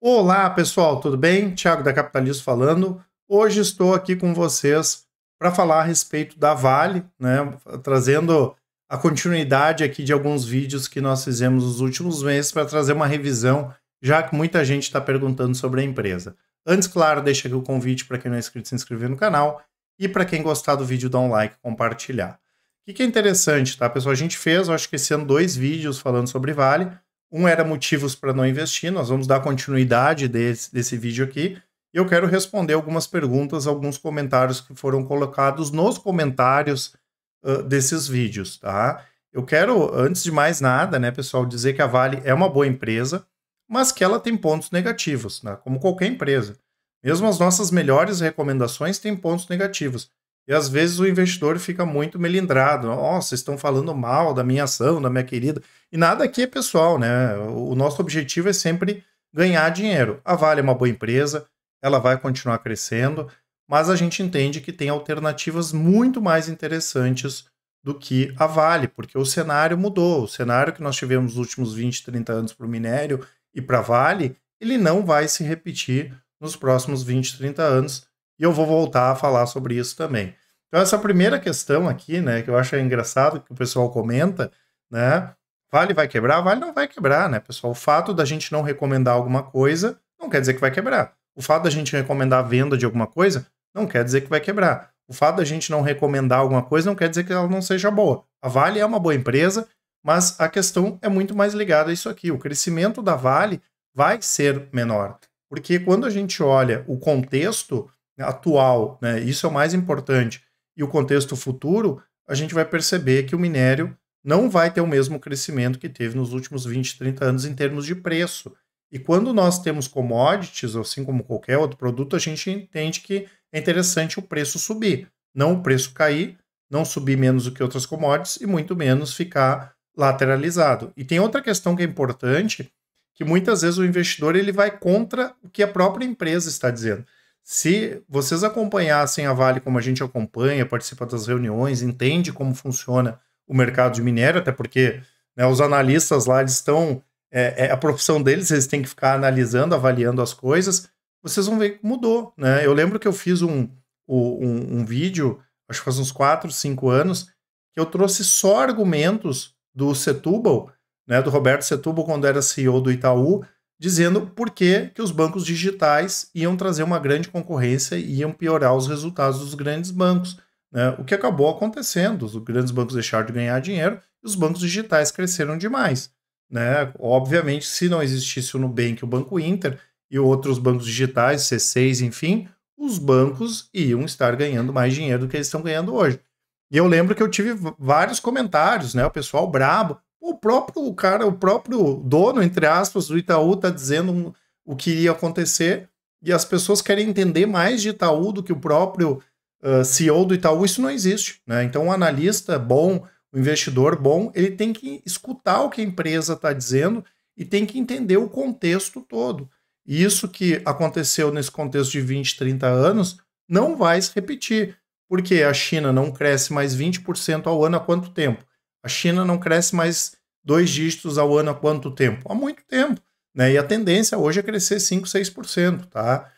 Olá pessoal, tudo bem? Thiago da Capitalismo falando. Hoje estou aqui com vocês para falar a respeito da Vale, né? trazendo a continuidade aqui de alguns vídeos que nós fizemos nos últimos meses para trazer uma revisão, já que muita gente está perguntando sobre a empresa. Antes, claro, deixa aqui o convite para quem não é inscrito se inscrever no canal e para quem gostar do vídeo dar um like e compartilhar. O que, que é interessante, tá pessoal? A gente fez, acho que esse ano, dois vídeos falando sobre Vale. Um era motivos para não investir, nós vamos dar continuidade desse, desse vídeo aqui. E eu quero responder algumas perguntas, alguns comentários que foram colocados nos comentários uh, desses vídeos, tá? Eu quero, antes de mais nada, né, pessoal, dizer que a Vale é uma boa empresa, mas que ela tem pontos negativos, né? como qualquer empresa. Mesmo as nossas melhores recomendações têm pontos negativos. E às vezes o investidor fica muito melindrado. Nossa, oh, vocês estão falando mal da minha ação, da minha querida. E nada aqui é pessoal, né? O nosso objetivo é sempre ganhar dinheiro. A Vale é uma boa empresa, ela vai continuar crescendo, mas a gente entende que tem alternativas muito mais interessantes do que a Vale, porque o cenário mudou. O cenário que nós tivemos nos últimos 20, 30 anos para o minério e para a Vale, ele não vai se repetir nos próximos 20, 30 anos e eu vou voltar a falar sobre isso também. Então, essa primeira questão aqui, né, que eu acho é engraçado que o pessoal comenta, né, vale vai quebrar? Vale não vai quebrar, né, pessoal? O fato da gente não recomendar alguma coisa não quer dizer que vai quebrar. O fato da gente recomendar a venda de alguma coisa não quer dizer que vai quebrar. O fato da gente não recomendar alguma coisa não quer dizer que ela não seja boa. A Vale é uma boa empresa, mas a questão é muito mais ligada a isso aqui. O crescimento da Vale vai ser menor. Porque quando a gente olha o contexto atual, né? Isso é o mais importante. E o contexto futuro, a gente vai perceber que o minério não vai ter o mesmo crescimento que teve nos últimos 20, 30 anos em termos de preço. E quando nós temos commodities, assim como qualquer outro produto, a gente entende que é interessante o preço subir, não o preço cair, não subir menos do que outras commodities e muito menos ficar lateralizado. E tem outra questão que é importante, que muitas vezes o investidor ele vai contra o que a própria empresa está dizendo. Se vocês acompanhassem a Vale como a gente acompanha, participa das reuniões, entende como funciona o mercado de minério, até porque né, os analistas lá estão. É, é, a profissão deles, eles têm que ficar analisando, avaliando as coisas. Vocês vão ver que mudou. Né? Eu lembro que eu fiz um, um, um vídeo, acho que faz uns 4, 5 anos, que eu trouxe só argumentos do Setúbal, né, do Roberto Setúbal, quando era CEO do Itaú, dizendo por que, que os bancos digitais iam trazer uma grande concorrência e iam piorar os resultados dos grandes bancos. Né? O que acabou acontecendo, os grandes bancos deixaram de ganhar dinheiro e os bancos digitais cresceram demais. Né? Obviamente, se não existisse o Nubank, o Banco Inter e outros bancos digitais, C6, enfim, os bancos iam estar ganhando mais dinheiro do que eles estão ganhando hoje. E eu lembro que eu tive vários comentários, né? O pessoal brabo, o próprio cara, o próprio dono, entre aspas, do Itaú está dizendo o que iria acontecer e as pessoas querem entender mais de Itaú do que o próprio uh, ah, CEO do Itaú. Isso não existe, né? Então, um analista bom, um investidor bom, ele tem que escutar o que a empresa está dizendo e tem que entender o contexto todo. E isso que aconteceu nesse contexto de 20, 30 anos não vai se repetir, porque a China não cresce mais 20% ao ano há quanto tempo? A China não cresce mais dois dígitos ao ano há quanto tempo? Há muito tempo. Né? E a tendência hoje é crescer 5, 6%, tá?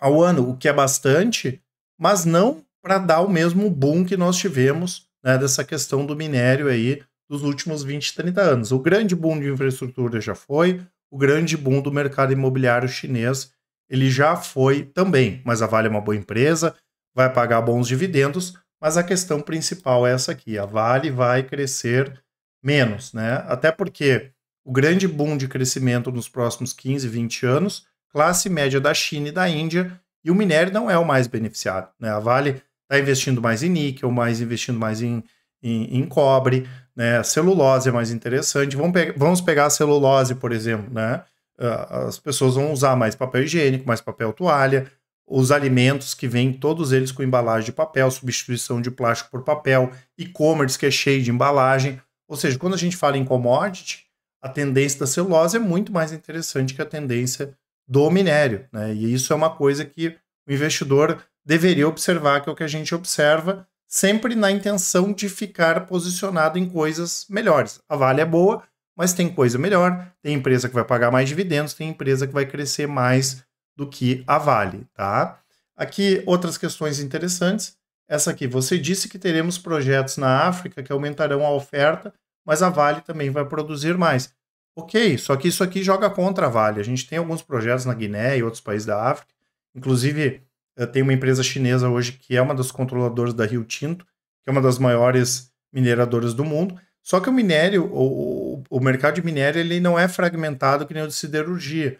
Ao ano, o que é bastante, mas não para dar o mesmo boom que nós tivemos né, dessa questão do minério aí dos últimos 20, 30 anos. O grande boom de infraestrutura já foi, o grande boom do mercado imobiliário chinês ele já foi também, mas a Vale é uma boa empresa, vai pagar bons dividendos, mas a questão principal é essa aqui, a Vale vai crescer menos, né? Até porque o grande boom de crescimento nos próximos 15, 20 anos, classe média da China e da Índia, e o minério não é o mais beneficiado, né? A Vale está investindo mais em níquel, mais investindo mais em, em, em cobre, né? A celulose é mais interessante. Vamos, pe vamos pegar a celulose, por exemplo, né? Ah, as pessoas vão usar mais papel higiênico, mais papel toalha, os alimentos que vêm todos eles com embalagem de papel, substituição de plástico por papel, e-commerce que é cheio de embalagem. Ou seja, quando a gente fala em commodity, a tendência da celulose é muito mais interessante que a tendência do minério. Né? E isso é uma coisa que o investidor deveria observar, que é o que a gente observa, sempre na intenção de ficar posicionado em coisas melhores. A Vale é boa, mas tem coisa melhor, tem empresa que vai pagar mais dividendos, tem empresa que vai crescer mais do que a Vale, tá? Aqui outras questões interessantes. Essa aqui, você disse que teremos projetos na África que aumentarão a oferta, mas a Vale também vai produzir mais. Ok, só que isso aqui joga contra a Vale. A gente tem alguns projetos na Guiné e outros países da África. Inclusive, eh, tem uma empresa chinesa hoje que é uma das controladoras da Rio Tinto, que é uma das maiores mineradoras do mundo. Só que o minério, o, o mercado de minério, ele não é fragmentado que nem o de siderurgia.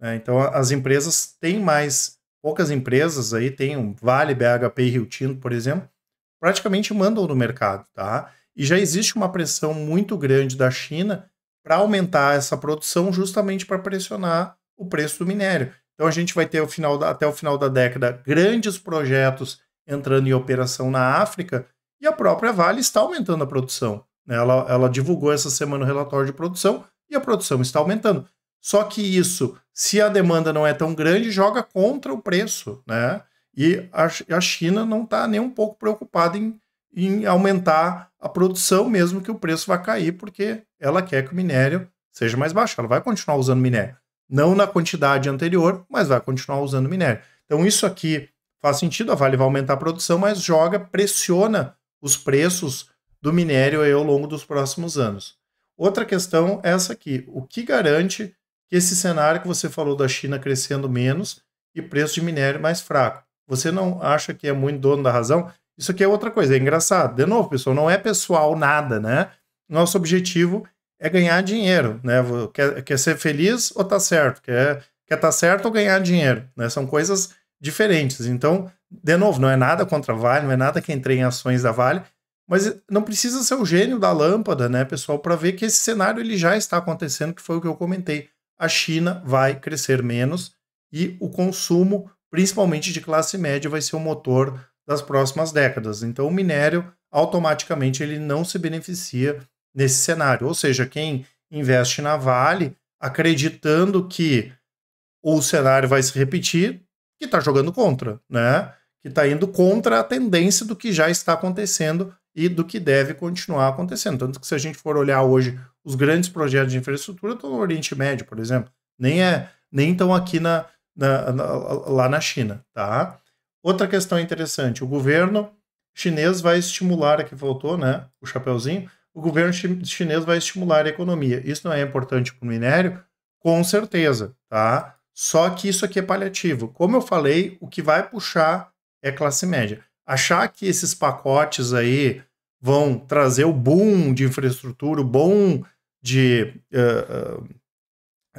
Né? Então, as empresas têm mais poucas empresas aí têm um Vale, BHP e Rio Tinto, por exemplo, praticamente mandam no mercado, tá? E já existe uma pressão muito grande da China para aumentar essa produção justamente para pressionar o preço do minério. Então a gente vai ter o final da, até o final da década grandes projetos entrando em operação na África e a própria Vale está aumentando a produção. Né? Ela, ela divulgou essa semana o relatório de produção e a produção está aumentando. Só que isso se a demanda não é tão grande, joga contra o preço, né? E a, a China não está nem um pouco preocupada em, em aumentar a produção, mesmo que o preço vá cair, porque ela quer que o minério seja mais baixo. Ela vai continuar usando minério. Não na quantidade anterior, mas vai continuar usando minério. Então, isso aqui faz sentido. A Vale vai aumentar a produção, mas joga, pressiona os preços do minério ao longo dos próximos anos. Outra questão é essa aqui: o que garante que esse cenário que você falou da China crescendo menos e preço de minério mais fraco. Você não acha que é muito dono da razão? Isso aqui é outra coisa, é engraçado. De novo, pessoal, não é pessoal nada, né? Nosso objetivo é ganhar dinheiro, né? Quer, quer ser feliz ou tá certo? Quer, quer tá certo ou ganhar dinheiro, né? São coisas diferentes. Então, de novo, não é nada contra a Vale, não é nada que entre em ações da Vale, mas não precisa ser o gênio da lâmpada, né, pessoal, para ver que esse cenário ele já está acontecendo, que foi o que eu comentei a China vai crescer menos e o consumo, principalmente de classe média, vai ser o motor das próximas décadas. Então, o minério automaticamente ele não se beneficia nesse cenário. Ou seja, quem investe na Vale, acreditando que o cenário vai se repetir, que está jogando contra, né? Que está indo contra a tendência do que já está acontecendo e do que deve continuar acontecendo. Tanto que se a gente for olhar hoje os grandes projetos de infraestrutura estão no Oriente Médio, por exemplo. Nem é, nem estão aqui na, na, na, lá na China, tá? Outra questão interessante, o governo chinês vai estimular, aqui voltou, né, o chapeuzinho, o governo chinês vai estimular a economia. Isso não é importante para o minério? Com certeza, tá? Só que isso aqui é paliativo. Como eu falei, o que vai puxar é classe média. Achar que esses pacotes aí vão trazer o boom de infraestrutura, o boom de uh,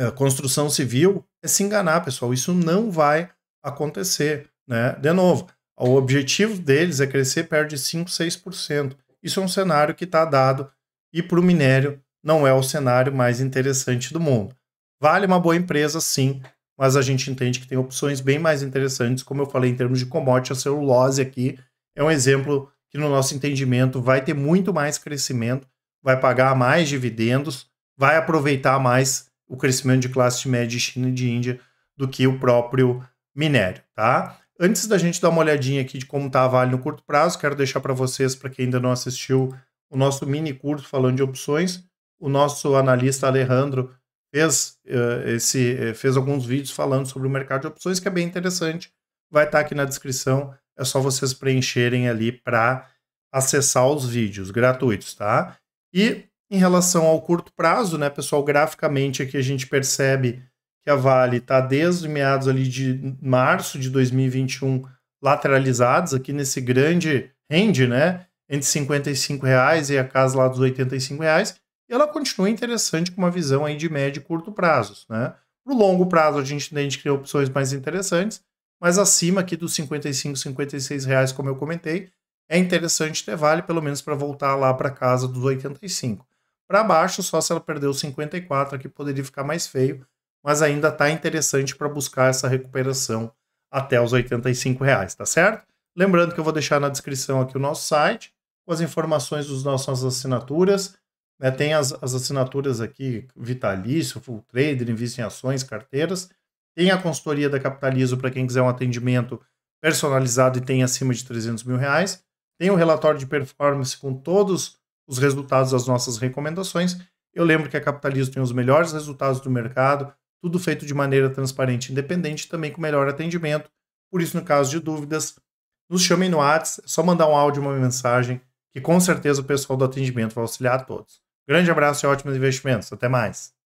uh, construção civil é se enganar, pessoal. Isso não vai acontecer. Né? De novo, o objetivo deles é crescer perto de 5, 6%. Isso é um cenário que está dado e para o minério não é o cenário mais interessante do mundo. Vale uma boa empresa, sim, mas a gente entende que tem opções bem mais interessantes, como eu falei, em termos de commodity, a celulose aqui é um exemplo que, no nosso entendimento, vai ter muito mais crescimento vai pagar mais dividendos, vai aproveitar mais o crescimento de classe de média de China e de Índia do que o próprio minério, tá? Antes da gente dar uma olhadinha aqui de como está a Vale no curto prazo, quero deixar para vocês, para quem ainda não assistiu, o nosso mini curso falando de opções. O nosso analista Alejandro fez, uh, esse, uh, fez alguns vídeos falando sobre o mercado de opções, que é bem interessante. Vai estar tá aqui na descrição, é só vocês preencherem ali para acessar os vídeos gratuitos, tá? E em relação ao curto prazo, né, pessoal, graficamente aqui a gente percebe que a Vale está desde meados ali de março de 2021 lateralizados aqui nesse grande range, né, entre 55 reais e a casa lá dos 85 reais, e ela continua interessante com uma visão aí de médio e curto prazos, né? No longo prazo a gente entende que opções mais interessantes, mas acima aqui dos 55, 56 reais, como eu comentei, é interessante ter vale, pelo menos para voltar lá para casa dos 85. Para baixo, só se ela perdeu 54, aqui poderia ficar mais feio, mas ainda está interessante para buscar essa recuperação até os 85 reais, tá certo? Lembrando que eu vou deixar na descrição aqui o nosso site, com as informações das nossas assinaturas, né, tem as, as, assinaturas aqui, vitalício, full trader, invista em ações, carteiras. Tem a consultoria da Capitalizo para quem quiser um atendimento personalizado e tem acima de 300 mil reais tem o um relatório de performance com todos os resultados das nossas recomendações. Eu lembro que a Capitalismo tem os melhores resultados do mercado, tudo feito de maneira transparente e independente, também com melhor atendimento. Por isso, no caso de dúvidas, nos chamem no WhatsApp, é só mandar um áudio, uma mensagem, que com certeza o pessoal do atendimento vai auxiliar a todos. Grande abraço e ótimos investimentos. Até mais.